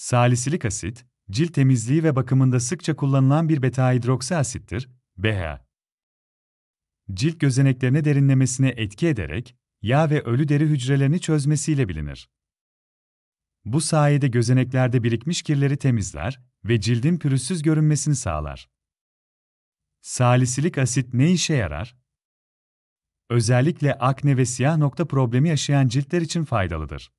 Salisilik asit, cilt temizliği ve bakımında sıkça kullanılan bir beta-hidroksi asittir, BHA. Cilt gözeneklerine derinlemesine etki ederek, yağ ve ölü deri hücrelerini çözmesiyle bilinir. Bu sayede gözeneklerde birikmiş kirleri temizler ve cildin pürüzsüz görünmesini sağlar. Salisilik asit ne işe yarar? Özellikle akne ve siyah nokta problemi yaşayan ciltler için faydalıdır.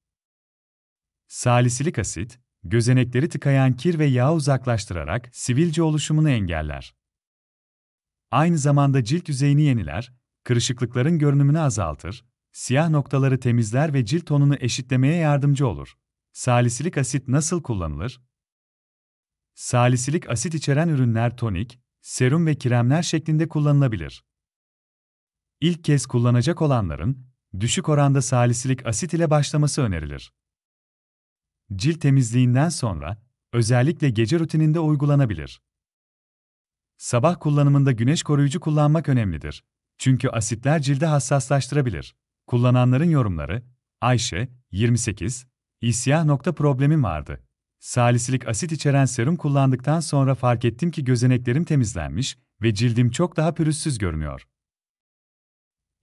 Salisilik asit, gözenekleri tıkayan kir ve yağ uzaklaştırarak sivilce oluşumunu engeller. Aynı zamanda cilt yüzeyini yeniler, kırışıklıkların görünümünü azaltır, siyah noktaları temizler ve cilt tonunu eşitlemeye yardımcı olur. Salisilik asit nasıl kullanılır? Salisilik asit içeren ürünler tonik, serum ve kremler şeklinde kullanılabilir. İlk kez kullanacak olanların, düşük oranda salisilik asit ile başlaması önerilir cilt temizliğinden sonra, özellikle gece rutininde uygulanabilir. Sabah kullanımında güneş koruyucu kullanmak önemlidir. Çünkü asitler cilde hassaslaştırabilir. Kullananların yorumları, Ayşe, 28, İsya nokta problemim vardı. Salisilik asit içeren serum kullandıktan sonra fark ettim ki gözeneklerim temizlenmiş ve cildim çok daha pürüzsüz görünüyor.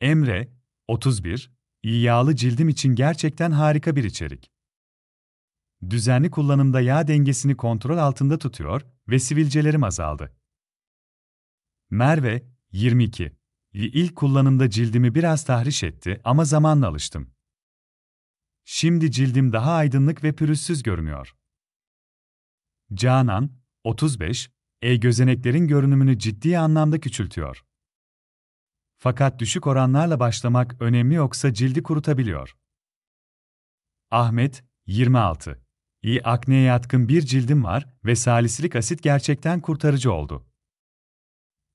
Emre, 31, iyi yağlı cildim için gerçekten harika bir içerik düzenli kullanımda yağ dengesini kontrol altında tutuyor ve sivilcelerim azaldı. Merve, 22. İlk kullanımda cildimi biraz tahriş etti ama zamanla alıştım. Şimdi cildim daha aydınlık ve pürüzsüz görünüyor. Canan, 35, e gözeneklerin görünümünü ciddi anlamda küçültüyor. Fakat düşük oranlarla başlamak önemli yoksa cildi kurutabiliyor. Ahmet, 26. İyi akneye yatkın bir cildim var ve salisilik asit gerçekten kurtarıcı oldu.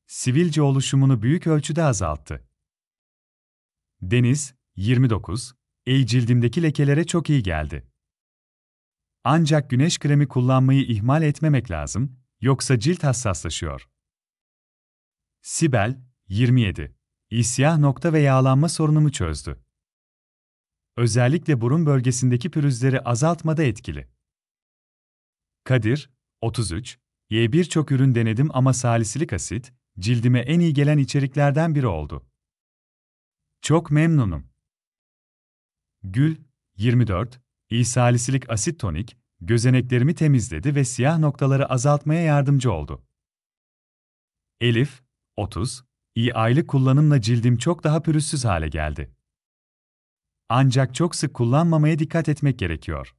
Sivilce oluşumunu büyük ölçüde azalttı. Deniz, 29, ey cildimdeki lekelere çok iyi geldi. Ancak güneş kremi kullanmayı ihmal etmemek lazım, yoksa cilt hassaslaşıyor. Sibel, 27, isyah nokta ve yağlanma sorunumu çözdü özellikle burun bölgesindeki pürüzleri azaltmada etkili. Kadir, 33, Y birçok ürün denedim ama salisilik asit, cildime en iyi gelen içeriklerden biri oldu. Çok memnunum. Gül, 24, iyi salisilik asit tonik, gözeneklerimi temizledi ve siyah noktaları azaltmaya yardımcı oldu. Elif, 30, iyi aylık kullanımla cildim çok daha pürüzsüz hale geldi. Ancak çok sık kullanmamaya dikkat etmek gerekiyor.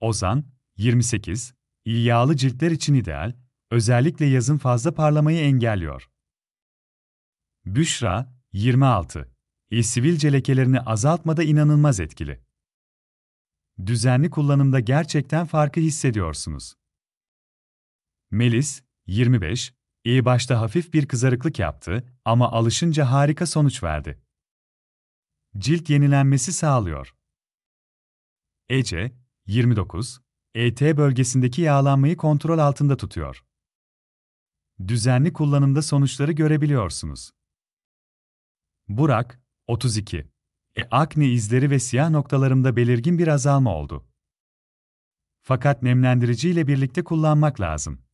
Ozan, 28. İyi yağlı ciltler için ideal, özellikle yazın fazla parlamayı engelliyor. Büşra 26. İyi sivilce lekelerini azaltmada inanılmaz etkili. Düzenli kullanımda gerçekten farkı hissediyorsunuz. Melis 25. İyi başta hafif bir kızarıklık yaptı ama alışınca harika sonuç verdi. Cilt yenilenmesi sağlıyor. Ece 29. ET bölgesindeki yağlanmayı kontrol altında tutuyor. Düzenli kullanımda sonuçları görebiliyorsunuz. Burak, 32. E, akne izleri ve siyah noktalarımda belirgin bir azalma oldu. Fakat nemlendirici ile birlikte kullanmak lazım.